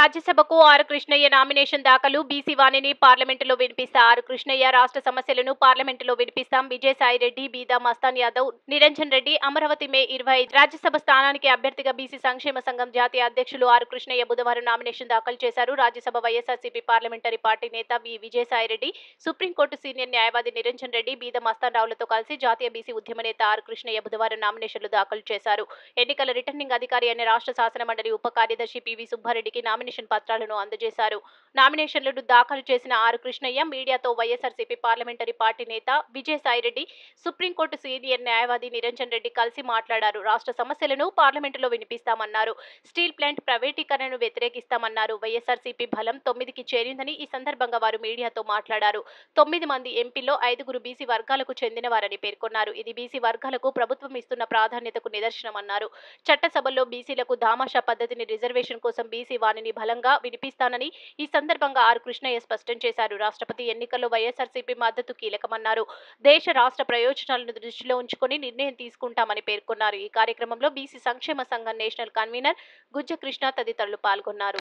రాజ్యసభకు R Krishnaiah nomination దాఖలు BC వాణిని పార్లమెంటులో వినిపిస్తా ఆర్ కృష్ణయ్య రాష్ట్ర సమస్యలను పార్లమెంటులో వినిపిస్తాం విజయసాయి రెడ్డి బీదా మస్తాన్ యాదవ్ నిరంజన్ రెడ్డి అమరావతి మే ఇరవై రాజ్యసభ స్థానానికి అభ్యర్థిగా బీసీ సంక్షేమ సంఘం జాతీయ అధ్యక్షులు ఆర్ కృష్ణయ్య బుధవారం నామినేషన్ దాఖలు చేశారు రాజ్యసభ వైఎస్ఆర్సీపీ పార్లమెంటరీ పార్టీ నేత V Vijayasai Reddy Supreme Court senior న్యాయవాది నిరంజన్ రెడ్డి బీదా మస్తాన్ రావులతో కలిసి జాతీయ బీసీ ఉద్యమ నేత ఆర్ కృష్ణయ్య బుధవారం నామినేషన్లు దాఖలు చేశారు ఎన్నికల రిటర్నింగ్ అధికారి అనే రాష్ట్ర శాసనమండలి ఉప కార్యదర్శి పివి సుబ్బారెడ్డికి నామినేషన్ నామినేషన్ పత్రాలను అందజేశారు నామినేషన్లను దాఖలు చేసిన ఆర్ కృష్ణయ్య మీడియాతో వైఎస్ఆర్సీపీ పార్లమెంటరీ పార్టీ నేత విజయసాయిరెడ్డి సుప్రీంకోర్టు సీనియర్ న్యాయవాది నిరంజన్ రెడ్డి కలిసి మాట్లాడారు రాష్ట్ర సమస్యలను పార్లమెంటులో వినిపిస్తామన్నారు స్టీల్ ప్లాంట్ ప్రైవేటీకరణను వ్యతిరేకిస్తామన్నారు వైఎస్ఆర్సీపీ బలం తొమ్మిదికి చేరిందని ఈ సందర్భంగా వారు మీడియాతో మాట్లాడారు తొమ్మిది మంది ఎంపీలో ఐదుగురు బీసీ వర్గాలకు చెందినవారని పేర్కొన్నారు ఇది బీసీ వర్గాలకు ప్రభుత్వం ఇస్తున్న ప్రాధాన్యతకు నిదర్శనమన్నారు చట్టసభల్లో బీసీలకు దామాషా పద్ధతిని రిజర్వేషన్ కోసం బీసీ వాణిని బలంగా వినిపిస్తానని ఈ సందర్భంగా ఆర్ కృష్ణయ్య స్పష్టం చేశారు రాష్ట్రపతి ఎన్నికల్లో వైఎస్ఆర్సీపీ మద్దతు కీలకమన్నారు దేశ రాష్ట్ర ప్రయోజనాలను దృష్టిలో ఉంచుకొని నిర్ణయం తీసుకుంటామని పేర్కొన్నారు ఈ కార్యక్రమంలో బీసీ సంక్షేమ సంఘం నేషనల్ కన్వీనర్ గుజ్జ కృష్ణ తదితరులు పాల్గొన్నారు